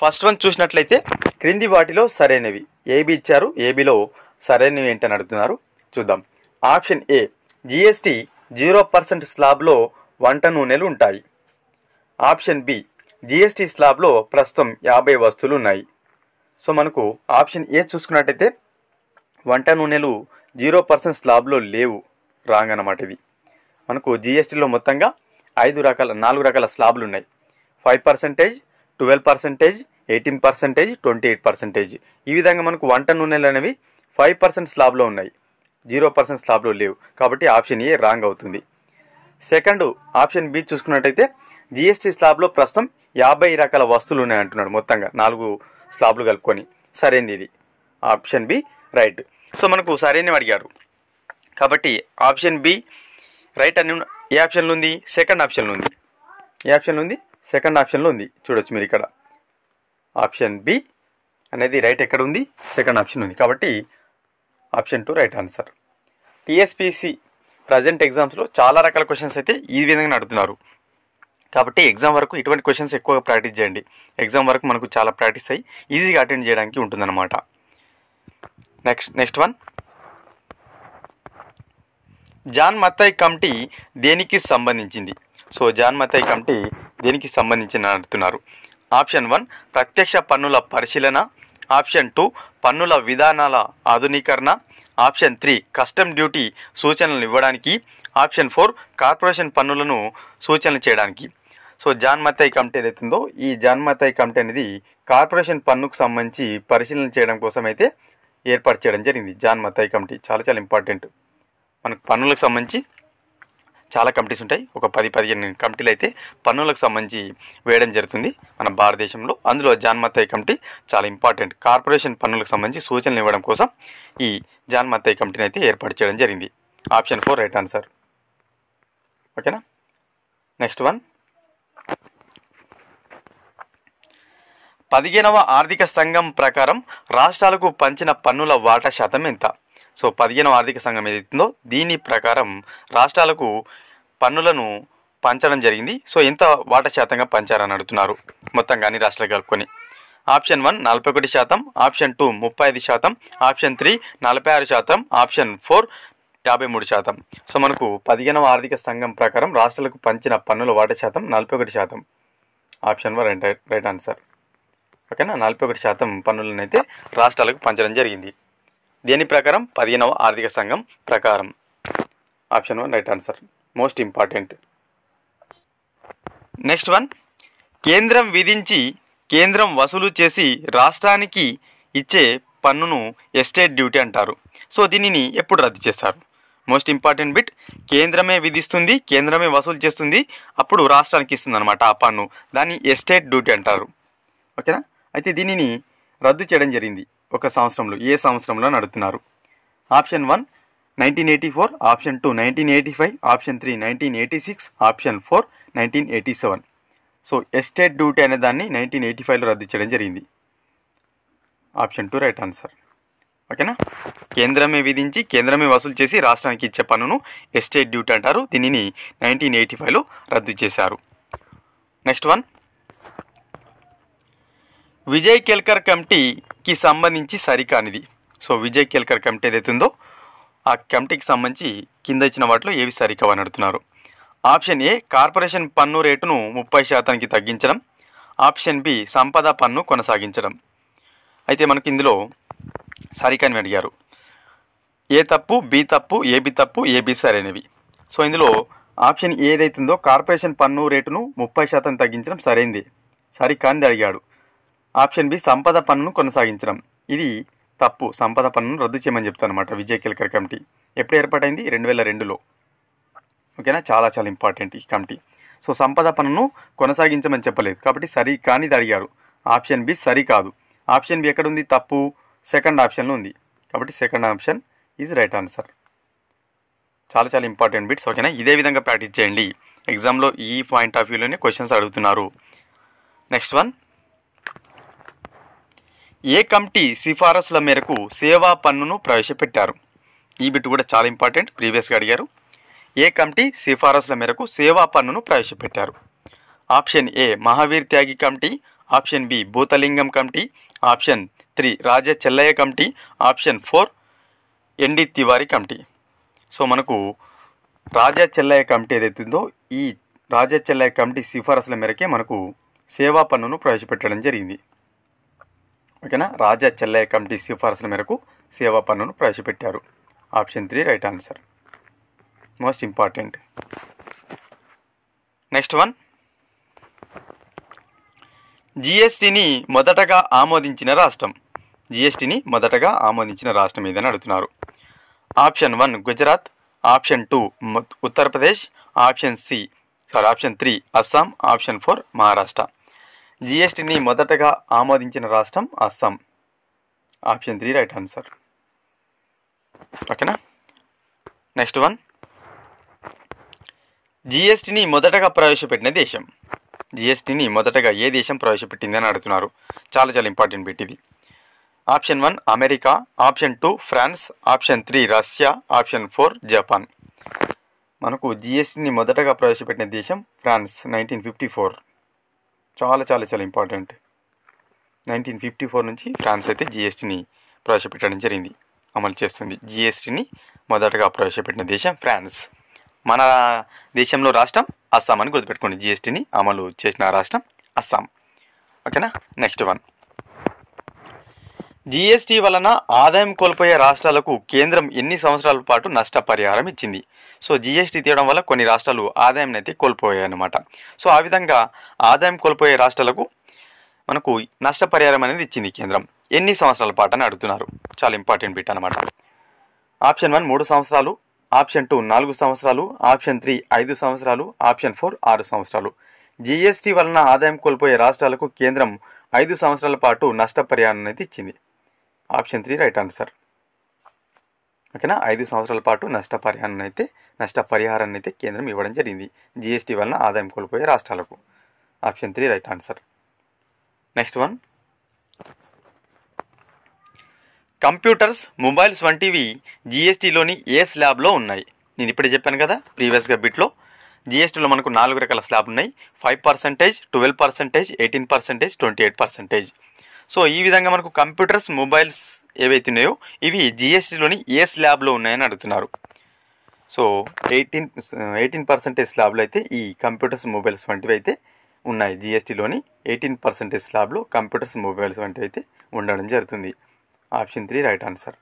first one చూసినట్లయితే క్రింది వాటిలో సరైనవి ఏబి ఇచ్చారు ఏబిలో సరైనవి ఏంటని అడుగుతున్నారు చూద్దాం option A GST zero percent స్లాబ్లో వంట నూనెలు ఉంటాయి ఆప్షన్ బి జిఎస్టి స్లాబ్లో ప్రస్తుతం యాభై వస్తువులు ఉన్నాయి సో మనకు ఆప్షన్ ఏ చూసుకున్నట్టయితే వంట నూనెలు జీరో పర్సెంట్ స్లాబ్లో లేవు రాంగ్ అనమాట ఇది మనకు జిఎస్టీలో మొత్తంగా ఐదు రకాల నాలుగు రకాల స్లాబ్లు ఉన్నాయి five percentage twelve percentage eighteen percentage twenty eight percentage ఈ విధంగా మనకు వంట నూనెలు అనేవి ఫైవ్ పర్సెంట్ స్లాబ్లో ఉన్నాయి జీరో పర్సెంట్ స్లాబ్లో లేవు కాబట్టి ఆప్షన్ ఏ రాంగ్ అవుతుంది సెకండ్ ఆప్షన్ బి చూసుకున్నట్టయితే జిఎస్టీ స్లాబ్లో ప్రస్తుతం యాభై రకాల వస్తువులు ఉన్నాయి అంటున్నాడు మొత్తంగా నాలుగు స్లాబ్లు కలుపుకొని సరైనది ఇది ఆప్షన్ బి రైట్ సో మనకు సరైనవి అడిగారు కాబట్టి ఆప్షన్ బి రైట్ అని ఏ ఆప్షన్లు ఉంది సెకండ్ ఆప్షన్లు ఉంది ఏ ఆప్షన్లు ఉంది సెకండ్ ఆప్షన్లో ఉంది చూడొచ్చు మీరు ఇక్కడ ఆప్షన్ బి అనేది రైట్ ఎక్కడ ఉంది సెకండ్ ఆప్షన్ ఉంది కాబట్టి option two right answer TSPC present ఎగ్జామ్స్లో చాలా రకాల క్వశ్చన్స్ అయితే ఈ విధంగా నడుతున్నారు కాబట్టి ఎగ్జామ్ వరకు ఇటువంటి క్వశ్చన్స్ ఎక్కువగా ప్రాక్టీస్ చేయండి ఎగ్జామ్ వరకు మనకు చాలా ప్రాక్టీస్ అయ్యి ఈజీగా అటెండ్ చేయడానికి ఉంటుందన్నమాట next next one John Mathai committee దేనికి సంబంధించింది సో జాన్ మత్తాయి కమిటీ దీనికి సంబంధించి అడుగుతున్నారు ఆప్షన్ వన్ ప్రత్యక్ష పన్నుల పరిశీలన ఆప్షన్ టూ పన్నుల విధానాల ఆధునీకరణ ఆప్షన్ త్రీ కస్టమ్ డ్యూటీ సూచనలు ఇవ్వడానికి ఆప్షన్ ఫోర్ కార్పొరేషన్ పన్నులను సూచనలు చేయడానికి సో జాన్మతయ్య కమిటీ ఏదైతుందో ఈ జాన్మతయ్య కమిటీ అనేది కార్పొరేషన్ పన్నుకు సంబంధించి పరిశీలన చేయడం కోసం అయితే ఏర్పాటు చేయడం జరిగింది జాన్మతయ్య కమిటీ చాలా చాలా ఇంపార్టెంట్ మనకు పన్నులకు సంబంధించి చాలా కమిటీస్ ఉంటాయి ఒక పది పదిహేను కమిటీలు అయితే పన్నులకు సంబంధించి వేయడం జరుగుతుంది మన భారతదేశంలో అందులో జాన్మత్తయ్య కమిటీ చాలా ఇంపార్టెంట్ కార్పొరేషన్ పన్నులకు సంబంధించి సూచనలు ఇవ్వడం కోసం ఈ జాన్మత్తయ్య కమిటీని అయితే ఏర్పాటు చేయడం జరిగింది ఆప్షన్ ఫోర్ రైట్ ఆన్సర్ ఓకేనా నెక్స్ట్ వన్ పదిహేనవ ఆర్థిక సంఘం ప్రకారం రాష్ట్రాలకు పంచిన పన్నుల వాటా శాతం ఎంత సో పదిహేనవ ఆర్థిక సంఘం ఏదైతుందో దీని ప్రకారం రాష్ట్రాలకు పన్నులను పంచడం జరిగింది సో ఎంత వాటా శాతంగా పంచారని అడుగుతున్నారు మొత్తంగా అన్ని రాష్ట్రాలు కలుపుకొని ఆప్షన్ వన్ నలభై ఒకటి శాతం ఆప్షన్ టూ ముప్పై ఐదు శాతం ఆప్షన్ త్రీ నలభై ఆరు శాతం ఆప్షన్ ఫోర్ యాభై మూడు శాతం సో మనకు పదిహేనవ ఆర్థిక సంఘం ప్రకారం రాష్ట్రాలకు పంచిన పన్నుల వాట శాతం నలభై ఒకటి శాతం option one right right answer ఓకేనా నలభై ఒకటి శాతం పన్నులను అయితే రాష్ట్రాలకు పంచడం జరిగింది దేని ప్రకారం పదిహేనవ ఆర్థిక సంఘం ప్రకారం option one right answer most important next one కేంద్రం విధించి కేంద్రం వసూలు చేసి రాష్ట్రానికి ఇచ్చే పన్నును ఎస్టేట్ డ్యూటీ అంటారు సో దీనిని ఎప్పుడు రద్దు చేస్తారు మోస్ట్ ఇంపార్టెంట్ బిట్ కేంద్రమే విధిస్తుంది కేంద్రమే వసూలు చేస్తుంది అప్పుడు రాష్ట్రానికి ఇస్తుంది అనమాట ఆ పన్ను దాన్ని ఎస్టేట్ డ్యూటీ అంటారు ఓకేనా అయితే దీనిని రద్దు చేయడం జరిగింది ఒక సంవత్సరంలో ఏ సంవత్సరంలో నడుతున్నారు option one nineteen eighty four option two nineteen eighty five option three nineteen eighty six option four nineteen eighty seven so estate duty అనే దాన్ని నైన్టీన్ ఎయిటీ ఫైవ్లో రద్దు చేయడం జరిగింది ఆప్షన్ టూ రైట్ ఆన్సర్ ఓకేనా కేంద్రమే విధించి కేంద్రమే వసూలు చేసి రాష్ట్రానికి ఇచ్చే పన్నును ఎస్టేట్ డ్యూటీ అంటారు దీనిని నైన్టీన్ ఎయిటీ ఫైవ్లో రద్దు చేశారు నెక్స్ట్ వన్ విజయ్ కేల్కర్ కమిటీకి సంబంధించి సరికానిది సో విజయ్ కేల్కర్ కమిటీ ఏదైతే ఉందో ఆ కమిటీకి సంబంధించి కింద ఇచ్చిన వాటిలో ఏవి అని అడుగుతున్నారు ఆప్షన్ ఏ కార్పొరేషన్ పన్ను రేటును ముప్పై శాతానికి తగ్గించడం ఆప్షన్ బి సంపద పన్ను కొనసాగించడం అయితే మనకు ఇందులో సరికాని అడిగారు ఏ తప్పు బి తప్పు ఏబి తప్పు ఏబి సరైనవి సో ఇందులో ఆప్షన్ ఏదైతుందో కార్పొరేషన్ పన్ను రేటును ముప్పై శాతం తగ్గించడం సరైంది సరికానిది అడిగాడు ఆప్షన్ బి సంపద పన్నును కొనసాగించడం ఇది తప్పు సంపద పన్నును రద్దు చేయమని చెప్తాను అనమాట విజయ్ కెల్కర్ కమిటీ ఎప్పుడు ఏర్పాటైంది రెండు వేల రెండులో ఓకేనా చాలా చాలా ఇంపార్టెంట్ ఈ కమిటీ సో సంపద పన్నును కొనసాగించమని చెప్పలేదు కాబట్టి సరి కానిది అడిగారు ఆప్షన్ బి సరి కాదు ఆప్షన్ బి ఎక్కడుంది తప్పు సెకండ్ ఆప్షన్లో ఉంది కాబట్టి second option is right answer చాలా చాలా ఇంపార్టెంట్ బిట్స్ ఓకేనా ఇదే విధంగా ప్రాక్టీస్ చేయండి ఎగ్జామ్లో ఈ పాయింట్ ఆఫ్ వ్యూలోనే క్వశ్చన్స్ అడుగుతున్నారు నెక్స్ట్ వన్ ఏ కమిటీ సిఫారసుల మేరకు సేవా పన్నును ప్రవేశపెట్టారు ఈ బిట్ కూడా చాలా ఇంపార్టెంట్ ప్రీవియస్గా అడిగారు ఏ కమిటీ సిఫారసుల మేరకు సేవా పన్నును ప్రవేశపెట్టారు option A Mahavir Tyagi committee option B Bhoothalingam committee option three Raja Chelliah committee option four MD Tiwari committee so మనకు రాజా చెల్లయ్య కమిటీ ఏదైతుందో ఈ రాజా చెల్లయ్య కమిటీ సిఫారసుల మేరకే మనకు సేవా పన్నును ప్రవేశపెట్టడం జరిగింది ఓకేనా రాజా చెల్లయ్య కమిటీ సిఫార్సుల మేరకు సేవా పన్నును ప్రవేశపెట్టారు option three right answer most important next one జిఎస్టీని మొదటగా ఆమోదించిన రాష్ట్రం జిఎస్టీని మొదటగా ఆమోదించిన రాష్ట్రం ఏదని అడుగుతున్నారు option one Gujarat option two Uttar Pradesh option C sorry option three Assam option four Maharashtra జిఎస్టిని మొదటగా ఆమోదించిన రాష్ట్రం Assam option three right answer ఓకేనా నెక్స్ట్ వన్ జిఎస్టిని మొదటగా ప్రవేశపెట్టిన దేశం జిఎస్టిని మొదటగా ఏ దేశం ప్రవేశపెట్టిందని అడుగుతున్నారు చాలా చాలా ఇంపార్టెంట్ పెట్టింది ఇది option one America option two France option three Russia option four Japan మనకు జిఎస్టిని మొదటగా ప్రవేశపెట్టిన దేశం ఫ్రాన్స్ నైన్టీన్ ఫిఫ్టీ ఫోర్ చాలా చాలా చాలా ఇంపార్టెంట్ నైన్టీన్ ఫిఫ్టీ ఫోర్ నుంచి ఫ్రాన్స్ అయితే జిఎస్టీని ప్రవేశపెట్టడం జరిగింది అమలు చేస్తుంది జిఎస్టీని మొదటగా ప్రవేశపెట్టిన దేశం ఫ్రాన్స్ మన దేశంలో రాష్ట్రం అస్సాం అని గుర్తుపెట్టుకోండి జిఎస్టీని అమలు చేసిన రాష్ట్రం అస్సాం ఓకేనా నెక్స్ట్ వన్ జీఎస్టీ వలన ఆదాయం కోల్పోయే రాష్ట్రాలకు కేంద్రం ఎన్ని సంవత్సరాల పాటు నష్టపరిహారం ఇచ్చింది సో జీఎస్టీ తీయడం వల్ల కొన్ని రాష్ట్రాలు ఆదాయం అయితే కోల్పోయాయి అనమాట సో ఆ విధంగా ఆదాయం కోల్పోయే రాష్ట్రాలకు మనకు నష్టపరిహారం అనేది ఇచ్చింది కేంద్రం ఎన్ని సంవత్సరాల పాటు అని అడుగుతున్నారు చాలా ఇంపార్టెంట్ బిట్ అనమాట ఆప్షన్ వన్ మూడు సంవత్సరాలు ఆప్షన్ టూ నాలుగు సంవత్సరాలు ఆప్షన్ త్రీ ఐదు సంవత్సరాలు ఆప్షన్ ఫోర్ ఆరు సంవత్సరాలు జీఎస్టీ వలన ఆదాయం కోల్పోయే రాష్ట్రాలకు కేంద్రం ఐదు సంవత్సరాల పాటు నష్టపరిహారం అనేది ఇచ్చింది ఆప్షన్ త్రీ రైట్ ఆన్సర్ ఓకేనా ఐదు సంవత్సరాల పాటు నష్టపరిహారాన్ని అయితే నష్టపరిహారాన్ని అయితే కేంద్రం ఇవ్వడం జరిగింది జిఎస్టీ వలన ఆదాయం కోల్పోయే రాష్ట్రాలకు option three right answer next one computers mobiles వంటివి జిఎస్టీలోని ఏ స్లాబ్లో ఉన్నాయి నేను ఇప్పుడే చెప్పాను కదా ప్రీవియస్గా బిట్లో జిఎస్టీలో మనకు నాలుగు రకాల స్లాబ్ ఉన్నాయి five percentage twelve percentage eighteen percentage twenty eight percentage so ఈ విధంగా మనకు కంప్యూటర్స్ మొబైల్స్ ఏవైతే ఉన్నాయో ఇవి జిఎస్టీలోని ఏ స్లాబ్లో ఉన్నాయని అడుగుతున్నారు సో ఎయిటీన్ ఎయిటీన్ పర్సెంటేజ్ స్లాబ్లో అయితే ఈ కంప్యూటర్స్ మొబైల్స్ వంటివి అయితే ఉన్నాయి జిఎస్టీలోని ఎయిటీన్ పర్సెంటేజ్ స్లాబ్లో కంప్యూటర్స్ మొబైల్స్ వంటివి అయితే ఉండడం జరుగుతుంది ఆప్షన్ త్రీ రైట్ ఆన్సర్